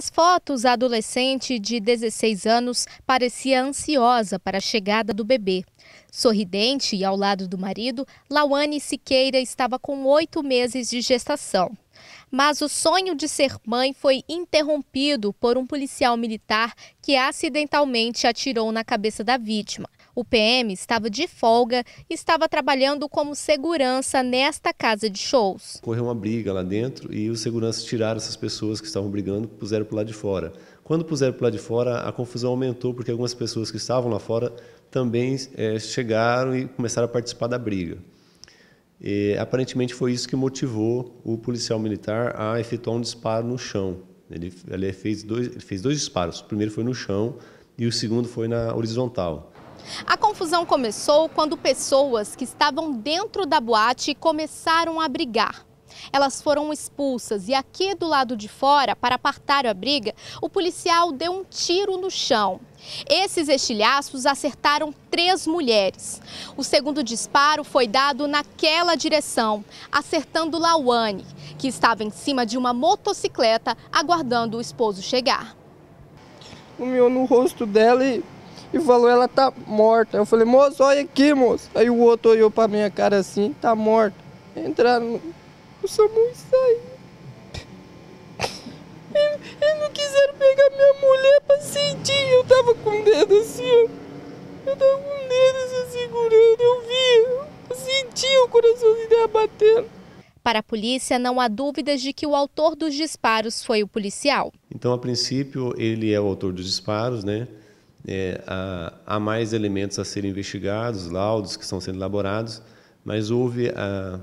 Nas fotos, a adolescente de 16 anos parecia ansiosa para a chegada do bebê. Sorridente e ao lado do marido, Lawane Siqueira estava com oito meses de gestação. Mas o sonho de ser mãe foi interrompido por um policial militar que acidentalmente atirou na cabeça da vítima. O PM estava de folga e estava trabalhando como segurança nesta casa de shows. Correu uma briga lá dentro e os seguranças tiraram essas pessoas que estavam brigando e puseram para o lado de fora. Quando puseram para o lado de fora, a confusão aumentou porque algumas pessoas que estavam lá fora também é, chegaram e começaram a participar da briga. E, aparentemente foi isso que motivou o policial militar a efetuar um disparo no chão. Ele, ele, fez dois, ele fez dois disparos. O primeiro foi no chão e o segundo foi na horizontal. A confusão começou quando pessoas que estavam dentro da boate começaram a brigar. Elas foram expulsas e aqui do lado de fora, para apartar a briga, o policial deu um tiro no chão. Esses estilhaços acertaram três mulheres. O segundo disparo foi dado naquela direção, acertando Lawane, que estava em cima de uma motocicleta aguardando o esposo chegar. O no rosto dela e e falou, ela tá morta. Eu falei, moço, olha aqui, moço. Aí o outro olhou pra minha cara assim, tá morta. Entraram no SAMU e saíram. Eles, não quiseram pegar minha mulher pra sentir. Eu tava com o dedo assim, ó. Eu tava com o dedo assim, segurando. Eu vi eu senti o de dela batendo. Para a polícia, não há dúvidas de que o autor dos disparos foi o policial. Então, a princípio, ele é o autor dos disparos, né? é, há, há, mais elementos a serem investigados, laudos que estão sendo elaborados, mas houve, a, ah,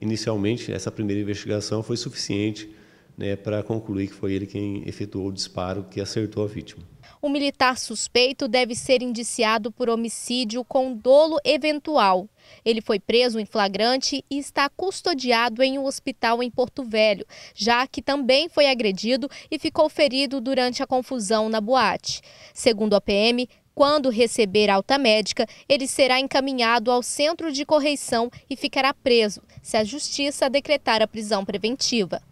inicialmente, essa primeira investigação foi suficiente né, para concluir que foi ele quem efetuou o disparo que acertou a vítima. O militar suspeito deve ser indiciado por homicídio com dolo eventual. Ele foi preso em flagrante e está custodiado em um hospital em Porto Velho, já que também foi agredido e ficou ferido durante a confusão na boate. Segundo a PM, quando receber alta médica, ele será encaminhado ao centro de correição e ficará preso, se a justiça decretar a prisão preventiva.